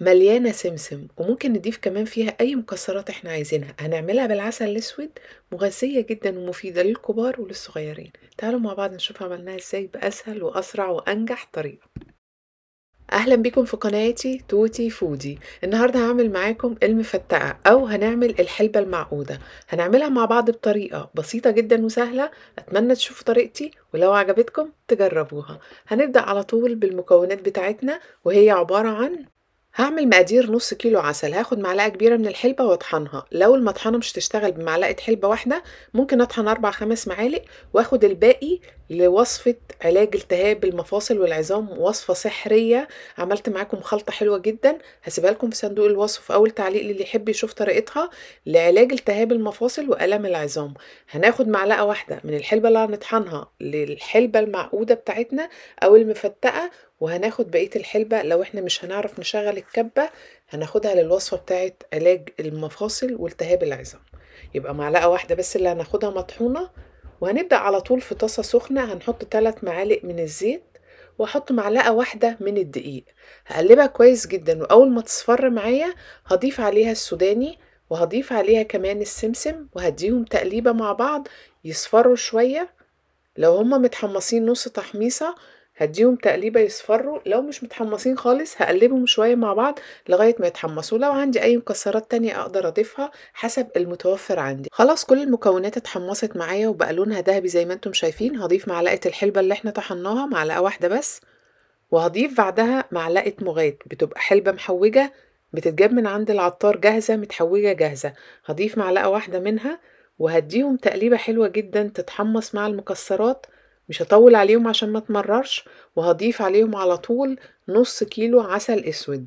مليانة سمسم وممكن نضيف كمان فيها أي مكسرات احنا عايزينها هنعملها بالعسل الأسود مغذية جدا ومفيدة للكبار وللصغيرين تعالوا مع بعض نشوف عملناها ازاي بأسهل وأسرع وأنجح طريقة اهلا بيكم في قناتي توتي فودي النهارده هعمل معاكم المفتقه او هنعمل الحلبه المعقوده هنعملها مع بعض بطريقه بسيطه جدا وسهله اتمنى تشوفوا طريقتي ولو عجبتكم تجربوها هنبدا على طول بالمكونات بتاعتنا وهي عباره عن هعمل مقادير نص كيلو عسل هاخد معلقه كبيره من الحلبه واطحنها لو المطحنه مش تشتغل بمعلقه حلبه واحده ممكن اطحن اربع خمس معالق واخد الباقي لوصفة علاج التهاب المفاصل والعظام وصفة سحرية عملت معاكم خلطة حلوة جدا هسيبها لكم في صندوق الوصف في أول تعليق للي يحب يشوف طريقتها لعلاج التهاب المفاصل وألم العظام هناخد معلقة واحدة من الحلبة اللي هنطحنها للحلبة المعقودة بتاعتنا أو المفتقة وهناخد بقية الحلبة لو احنا مش هنعرف نشغل الكبة هناخدها للوصفة بتاعة علاج المفاصل والتهاب العظام يبقى معلقة واحدة بس اللي هناخدها مطحونة وهنبدأ على طول في طاسة سخنة هنحط 3 معالق من الزيت واحط معلقة واحدة من الدقيق هقلبها كويس جدا واول ما تصفر معايا هضيف عليها السوداني وهضيف عليها كمان السمسم وهديهم تقليبة مع بعض يصفروا شوية لو هما متحمصين نص تحميصة هديهم تقليبه يصفروا لو مش متحمصين خالص هقلبهم شويه مع بعض لغايه ما يتحمصوا لو عندي اي مكسرات تانية اقدر اضيفها حسب المتوفر عندي خلاص كل المكونات اتحمصت معايا وبقى لونها ذهبي زي ما انتم شايفين هضيف معلقه الحلبه اللي احنا طحناها معلقه واحده بس وهضيف بعدها معلقه مغات بتبقى حلبه محوجه بتتجاب من عند العطار جاهزه متحوجه جاهزه هضيف معلقه واحده منها وهديهم تقليبه حلوه جدا تتحمص مع المكسرات مش هطول عليهم عشان ما تمررش وهضيف عليهم على طول نص كيلو عسل اسود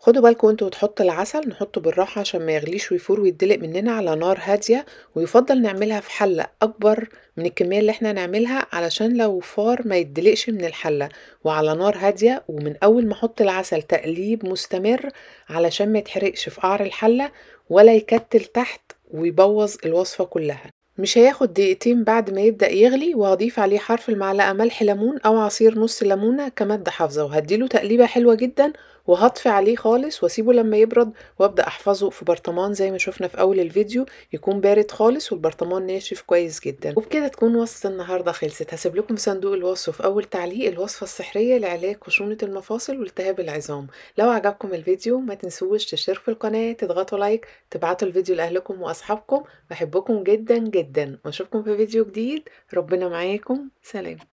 خدوا بالكم انتوا تحط العسل نحطه بالراحة عشان ما يغليش ويفور ويتدلق مننا على نار هادية ويفضل نعملها في حلة أكبر من الكمية اللي احنا نعملها علشان لو فار ما يدلقش من الحلة وعلى نار هادية ومن أول ما أحط العسل تقليب مستمر علشان ما يتحرقش في قعر الحلة ولا يكتل تحت ويبوظ الوصفة كلها مش هياخد دقيقتين بعد ما يبدأ يغلي وهضيف عليه حرف المعلقة ملح ليمون أو عصير نص ليمونة كمادة حافظة وهديله تقليبة حلوة جدا وهطفي عليه خالص واسيبه لما يبرد وابدأ احفظه في برطمان زي ما شفنا في أول الفيديو يكون بارد خالص والبرطمان ناشف كويس جدا وبكده تكون وصفة النهاردة خلصت هسيب لكم في صندوق الوصف في أول تعليق الوصفة السحرية لعلاج خشونة المفاصل والتهاب العظام لو عجبكم الفيديو ما تنسوش تشتركوا في القناة تضغطوا لايك تبعتوا الفيديو لأهلكم وأصحابكم بحبكم جدا جدا جدا واشوفكم في فيديو جديد ربنا معاكم سلام